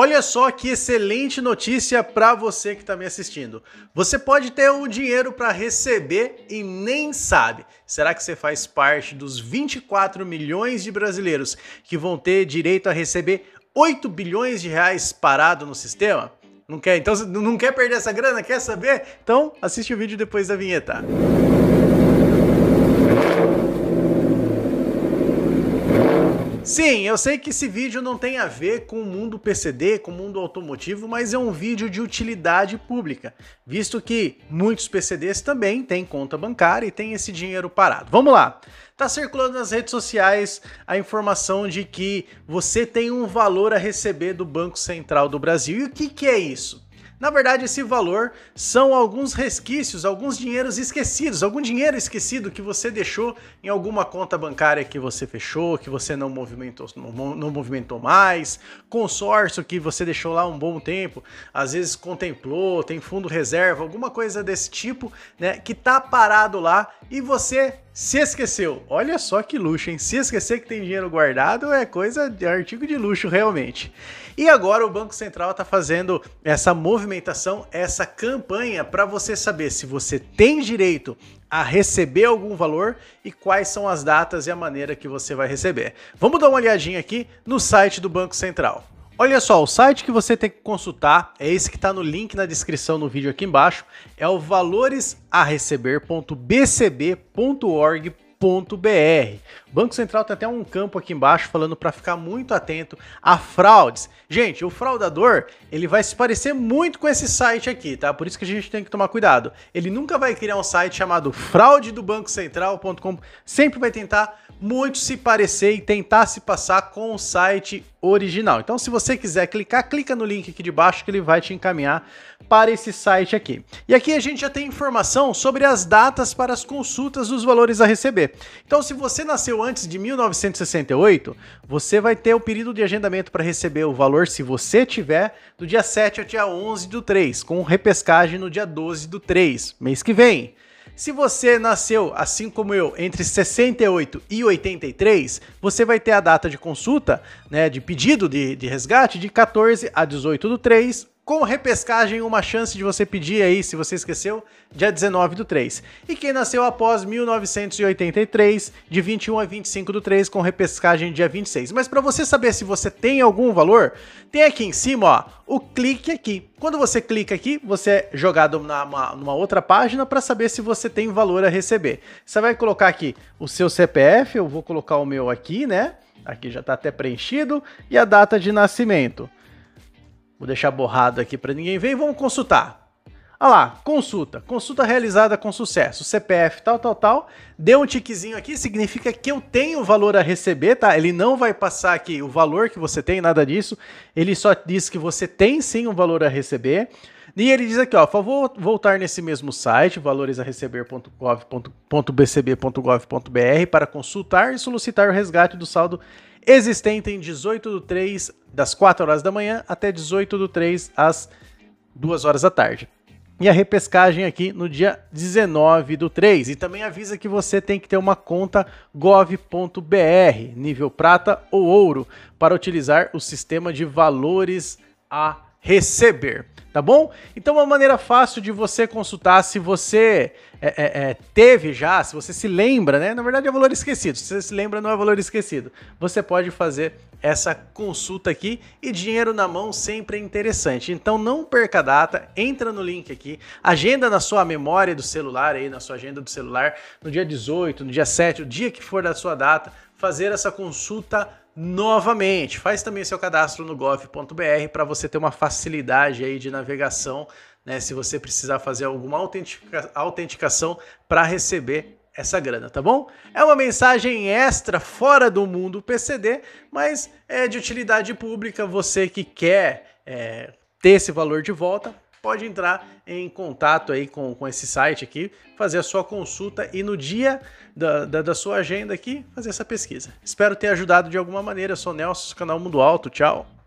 Olha só que excelente notícia para você que está me assistindo. Você pode ter o um dinheiro para receber e nem sabe. Será que você faz parte dos 24 milhões de brasileiros que vão ter direito a receber 8 bilhões de reais parado no sistema? Não quer? Então não quer perder essa grana? Quer saber? Então assiste o vídeo depois da vinheta. Música Sim, eu sei que esse vídeo não tem a ver com o mundo PCD, com o mundo automotivo, mas é um vídeo de utilidade pública, visto que muitos PCDs também têm conta bancária e têm esse dinheiro parado. Vamos lá! Tá circulando nas redes sociais a informação de que você tem um valor a receber do Banco Central do Brasil. E o que, que é isso? Na verdade, esse valor são alguns resquícios, alguns dinheiros esquecidos, algum dinheiro esquecido que você deixou em alguma conta bancária que você fechou, que você não movimentou, não, movimentou mais, consórcio que você deixou lá um bom tempo, às vezes contemplou, tem fundo reserva, alguma coisa desse tipo, né, que tá parado lá e você se esqueceu, olha só que luxo, hein? Se esquecer que tem dinheiro guardado é coisa de artigo de luxo, realmente. E agora o Banco Central está fazendo essa movimentação, essa campanha para você saber se você tem direito a receber algum valor e quais são as datas e a maneira que você vai receber. Vamos dar uma olhadinha aqui no site do Banco Central. Olha só, o site que você tem que consultar é esse que está no link na descrição no vídeo aqui embaixo, é o valoresareceber.bcb.org.br. O Banco Central tem até um campo aqui embaixo falando para ficar muito atento a fraudes. Gente, o fraudador, ele vai se parecer muito com esse site aqui, tá? Por isso que a gente tem que tomar cuidado. Ele nunca vai criar um site chamado fraudedobancocentral.com. Sempre vai tentar muito se parecer e tentar se passar com o site original. Então, se você quiser clicar, clica no link aqui de baixo que ele vai te encaminhar para esse site aqui. E aqui a gente já tem informação sobre as datas para as consultas dos valores a receber. Então, se você nasceu antes de 1968, você vai ter o período de agendamento para receber o valor, se você tiver, do dia 7 ao dia 11 do 3, com repescagem no dia 12 do 3, mês que vem. Se você nasceu, assim como eu, entre 68 e 83, você vai ter a data de consulta, né, de pedido de, de resgate de 14 a 18 do 3 com repescagem, uma chance de você pedir aí, se você esqueceu, dia 19 do 3. E quem nasceu após 1983, de 21 a 25 do 3, com repescagem dia 26. Mas para você saber se você tem algum valor, tem aqui em cima, ó, o clique aqui. Quando você clica aqui, você é jogado numa, numa outra página para saber se você tem valor a receber. Você vai colocar aqui o seu CPF, eu vou colocar o meu aqui, né? Aqui já está até preenchido, e a data de nascimento. Vou deixar borrado aqui para ninguém ver e vamos consultar. Olha lá, consulta. Consulta realizada com sucesso. CPF, tal, tal, tal. Deu um tiquezinho aqui, significa que eu tenho valor a receber, tá? Ele não vai passar aqui o valor que você tem, nada disso. Ele só diz que você tem sim um valor a receber. E ele diz aqui, ó, favor voltar nesse mesmo site, valoresareceber.gov.bcb.gov.br para consultar e solicitar o resgate do saldo existente em 18 do 3 das 4 horas da manhã até 18 do 3 às 2 horas da tarde. E a repescagem aqui no dia 19 do 3. E também avisa que você tem que ter uma conta gov.br, nível prata ou ouro, para utilizar o sistema de valores a receber, tá bom? Então, uma maneira fácil de você consultar se você é, é, é, teve já, se você se lembra, né? Na verdade é valor esquecido. Se você se lembra, não é valor esquecido. Você pode fazer essa consulta aqui e dinheiro na mão sempre é interessante. Então não perca a data, entra no link aqui, agenda na sua memória do celular aí, na sua agenda do celular, no dia 18, no dia 7, o dia que for da sua data, fazer essa consulta novamente. Faz também o seu cadastro no gov.br para você ter uma facilidade aí de navegação, né, se você precisar fazer alguma autentica, autenticação para receber essa grana, tá bom? É uma mensagem extra fora do mundo PCD, mas é de utilidade pública. Você que quer é, ter esse valor de volta, pode entrar em contato aí com, com esse site aqui, fazer a sua consulta e no dia da, da, da sua agenda aqui fazer essa pesquisa. Espero ter ajudado de alguma maneira. Eu sou Nelson, é canal Mundo Alto. Tchau!